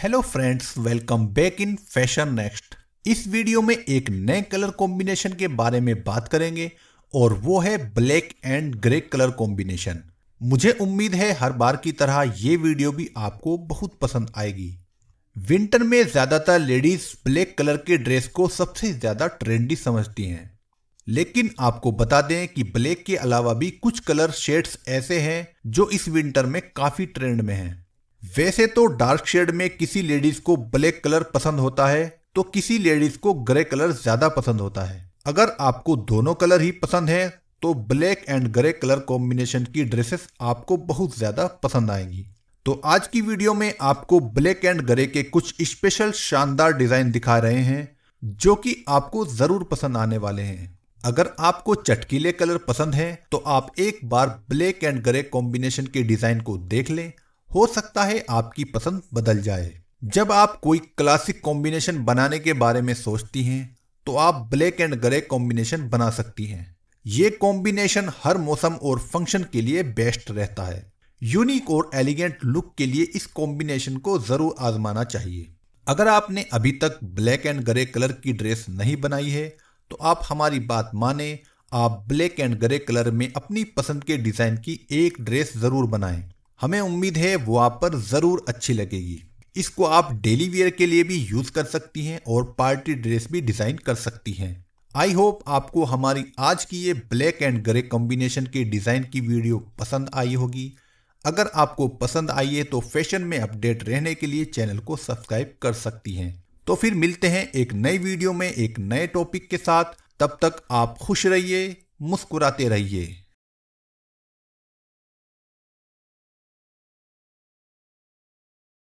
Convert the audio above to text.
hello friends welcome back in fashion next इस video में एक नए कलर कॉम्बिनेशन के बारे में बात करेंगे और वो है black and grey colour combination मुझे उम्मीद है हर बार की तरह ये वीडियो भी आपको बहुत पसंद आएगी विंटर में ज्यादातर लेडीज ब्लैक कलर के ड्रेस को सबसे ज्यादा ट्रेंडी समझती हैं लेकिन आपको बता दें कि ब्लैक के अलावा भी कुछ कलर शेड्स ऐसे हैं जो इस विंटर में काफी ट्रेंड में हैं वैसे तो डार्क शेड में किसी लेडीज को ब्लैक कलर पसंद होता है तो किसी लेडीज को ग्रे कलर ज्यादा पसंद होता है अगर आपको दोनों कलर ही पसंद है तो black and grey colour combination की ड्रेसेस आपको बहुत ज्यादा पसंद आएंगी तो आज की वीडियो में आपको ब्लैक एंड ग्रे के कुछ स्पेशल शानदार डिजाइन दिखा रहे हैं जो कि आपको जरूर पसंद आने वाले हैं अगर आपको चटकीले कलर पसंद है तो आप एक बार ब्लैक एंड ग्रे कॉम्बिनेशन के डिजाइन को देख लें हो सकता है आपकी पसंद बदल जाए जब आप कोई क्लासिक कॉम्बिनेशन बनाने के बारे में सोचती हैं तो आप ब्लैक एंड ग्रे कॉम्बिनेशन बना सकती हैं ये कॉम्बिनेशन हर मौसम और फंक्शन के लिए बेस्ट रहता है यूनिक और एलिगेंट लुक के लिए इस कॉम्बिनेशन को जरूर आजमाना चाहिए अगर आपने अभी तक ब्लैक एंड ग्रे कलर की ड्रेस नहीं बनाई है तो आप हमारी बात माने आप ब्लैक एंड ग्रे कलर में अपनी पसंद के डिज़ाइन की एक ड्रेस ज़रूर बनाएं हमें उम्मीद है वो आप पर ज़रूर अच्छी लगेगी इसको आप डेली वेयर के लिए भी यूज़ कर सकती हैं और पार्टी ड्रेस भी डिज़ाइन कर सकती हैं आई होप आपको हमारी आज की ये ब्लैक एंड ग्रे कॉम्बिनेशन के डिज़ाइन की वीडियो पसंद आई होगी अगर आपको पसंद आई है तो फैशन में अपडेट रहने के लिए चैनल को सब्सक्राइब कर सकती हैं तो फिर मिलते हैं एक नई वीडियो में एक नए टॉपिक के साथ तब तक आप खुश रहिए मुस्कुराते रहिए